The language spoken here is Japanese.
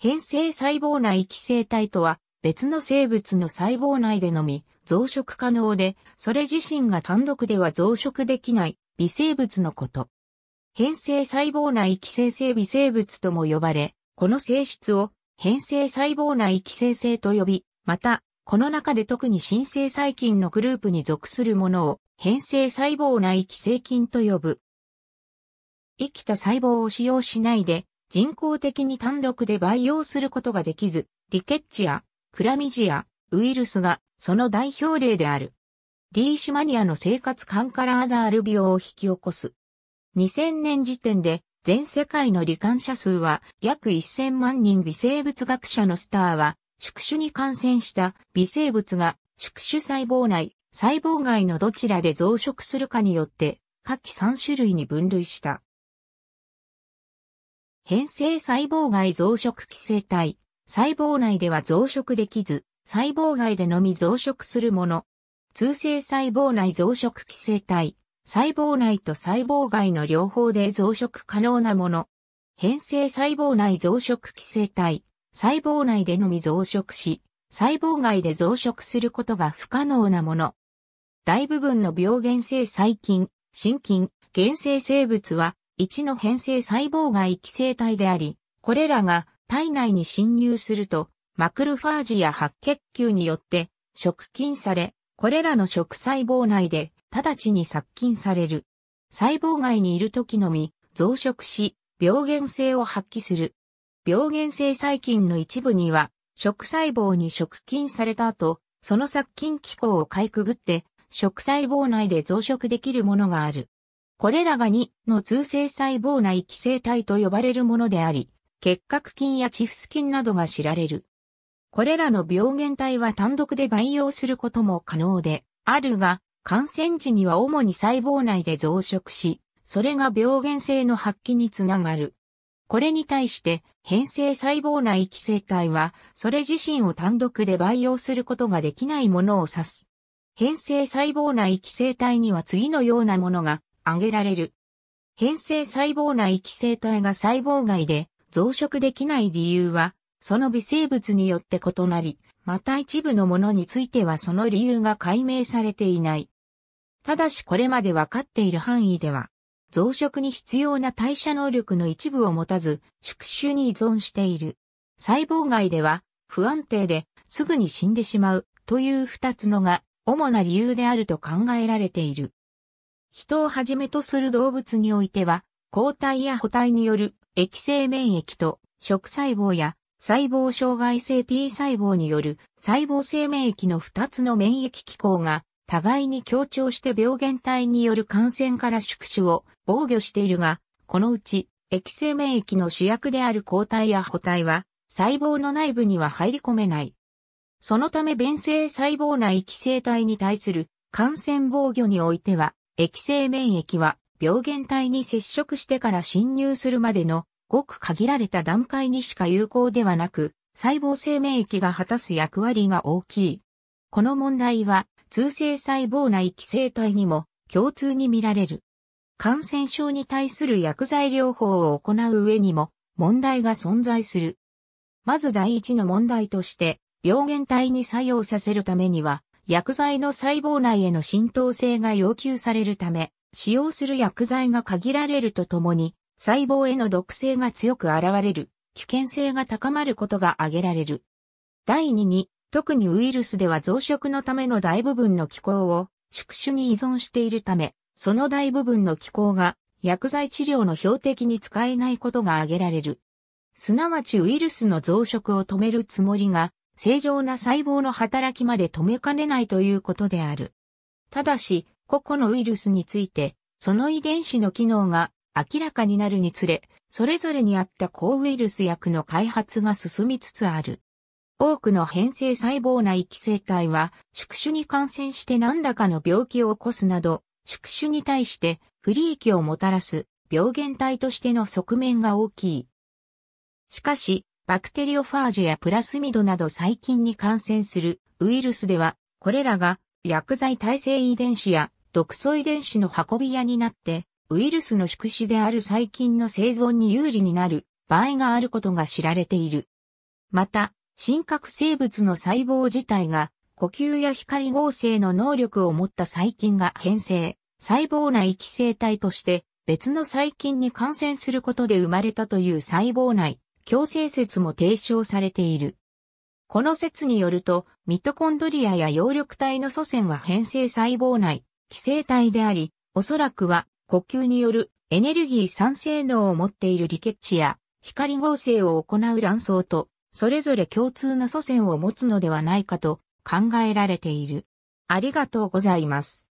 変性細胞内寄生体とは別の生物の細胞内でのみ増殖可能で、それ自身が単独では増殖できない微生物のこと。変性細胞内寄生性微生物とも呼ばれ、この性質を変性細胞内寄生性と呼び、また、この中で特に新生細菌のグループに属するものを変性細胞内寄生菌と呼ぶ。生きた細胞を使用しないで人工的に単独で培養することができず、リケッチやクラミジア、ウイルスがその代表例である。リーシマニアの生活感からアザール病を引き起こす。2000年時点で全世界の罹患者数は約1000万人微生物学者のスターは宿主に感染した微生物が宿主細胞内、細胞外のどちらで増殖するかによって、下記3種類に分類した。変性細胞外増殖寄生体。細胞内では増殖できず、細胞外でのみ増殖するもの。通性細胞内増殖寄生体。細胞内と細胞外の両方で増殖可能なもの。変性細胞内増殖寄生体。細胞内でのみ増殖し、細胞外で増殖することが不可能なもの。大部分の病原性細菌、心筋、原生生物は1の変性細胞外寄生体であり、これらが体内に侵入すると、マクロファージや白血球によって食菌され、これらの食細胞内で直ちに殺菌される。細胞外にいる時のみ増殖し、病原性を発揮する。病原性細菌の一部には、食細胞に食菌された後、その殺菌機構をかいくぐって、食細胞内で増殖できるものがある。これらが2の通性細胞内寄生体と呼ばれるものであり、結核菌やチフス菌などが知られる。これらの病原体は単独で培養することも可能で、あるが、感染時には主に細胞内で増殖し、それが病原性の発揮につながる。これに対して、変性細胞内寄生体は、それ自身を単独で培養することができないものを指す。変性細胞内寄生体には次のようなものが挙げられる。変性細胞内寄生体が細胞外で増殖できない理由は、その微生物によって異なり、また一部のものについてはその理由が解明されていない。ただしこれまで分かっている範囲では、増殖に必要な代謝能力の一部を持たず、宿主に依存している。細胞外では、不安定ですぐに死んでしまうという二つのが主な理由であると考えられている。人をはじめとする動物においては、抗体や補体による液性免疫と食細胞や細胞障害性 T 細胞による細胞性免疫の2つの免疫機構が互いに協調して病原体による感染から宿主を防御しているが、このうち液性免疫の主役である抗体や補体は細胞の内部には入り込めない。そのため弁性細胞内寄生体に対する感染防御においては液性免疫は病原体に接触してから侵入するまでのごく限られた段階にしか有効ではなく、細胞性免疫が果たす役割が大きい。この問題は、通性細胞内寄生体にも共通に見られる。感染症に対する薬剤療法を行う上にも問題が存在する。まず第一の問題として、病原体に作用させるためには、薬剤の細胞内への浸透性が要求されるため、使用する薬剤が限られるとともに、細胞への毒性が強く現れる、危険性が高まることが挙げられる。第2に、特にウイルスでは増殖のための大部分の機構を宿主に依存しているため、その大部分の機構が薬剤治療の標的に使えないことが挙げられる。すなわちウイルスの増殖を止めるつもりが正常な細胞の働きまで止めかねないということである。ただし、個々のウイルスについて、その遺伝子の機能が明らかになるにつれ、それぞれにあった抗ウイルス薬の開発が進みつつある。多くの変性細胞内寄生体は、宿主に感染して何らかの病気を起こすなど、宿主に対して不利益をもたらす病原体としての側面が大きい。しかし、バクテリオファージやプラスミドなど細菌に感染するウイルスでは、これらが薬剤耐性遺伝子や毒素遺伝子の運び屋になって、ウイルスの宿主である細菌の生存に有利になる場合があることが知られている。また、真核生物の細胞自体が呼吸や光合成の能力を持った細菌が変性、細胞内寄生体として別の細菌に感染することで生まれたという細胞内強制説も提唱されている。この説によると、ミトコンドリアや葉緑体の祖先は変性細胞内、寄生体であり、おそらくは呼吸によるエネルギー酸性能を持っているリケッチや光合成を行う卵巣と、それぞれ共通の祖先を持つのではないかと考えられている。ありがとうございます。